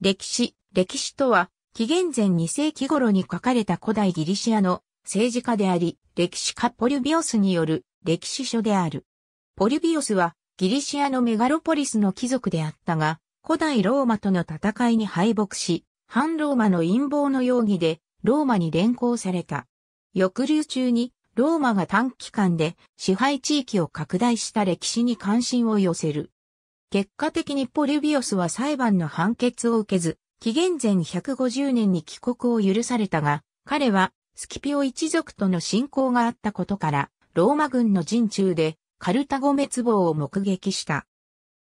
歴史、歴史とは、紀元前2世紀頃に書かれた古代ギリシアの政治家であり、歴史家ポリュビオスによる歴史書である。ポリュビオスはギリシアのメガロポリスの貴族であったが、古代ローマとの戦いに敗北し、反ローマの陰謀の容疑でローマに連行された。抑留中にローマが短期間で支配地域を拡大した歴史に関心を寄せる。結果的にポリビオスは裁判の判決を受けず、紀元前150年に帰国を許されたが、彼はスキピオ一族との信仰があったことから、ローマ軍の陣中でカルタゴ滅亡を目撃した。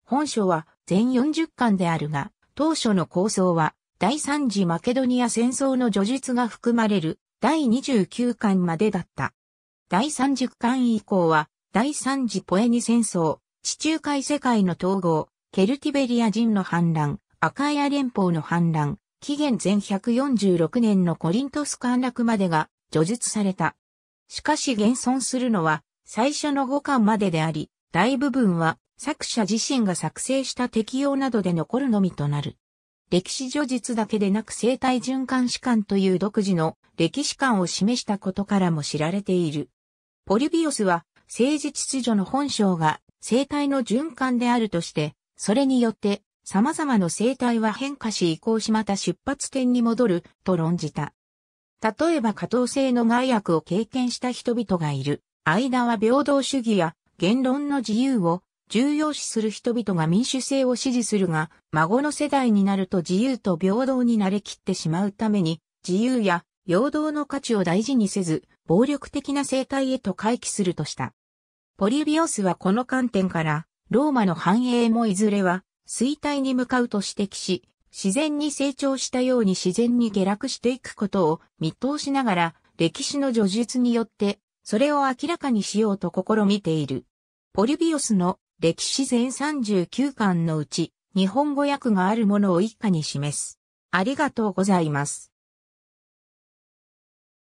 本書は全40巻であるが、当初の構想は第三次マケドニア戦争の序述が含まれる第29巻までだった。第30巻以降は第三次ポエニ戦争、地中海世界の統合、ケルティベリア人の反乱、アカエア連邦の反乱、紀元前146年のコリントス陥落までが叙述された。しかし現存するのは最初の5巻までであり、大部分は作者自身が作成した適用などで残るのみとなる。歴史叙述だけでなく生態循環史観という独自の歴史観を示したことからも知られている。ポリビオスは政治秩序の本性が生態の循環であるとして、それによって様々な生態は変化し移行しまた出発点に戻ると論じた。例えば過当性の害悪を経験した人々がいる間は平等主義や言論の自由を重要視する人々が民主制を支持するが、孫の世代になると自由と平等に慣れきってしまうために、自由や平等の価値を大事にせず、暴力的な生態へと回帰するとした。ポリビオスはこの観点から、ローマの繁栄もいずれは衰退に向かうと指摘し、自然に成長したように自然に下落していくことを見通しながら、歴史の叙述によって、それを明らかにしようと試みている。ポリビオスの歴史全39巻のうち、日本語訳があるものを一家に示す。ありがとうございます。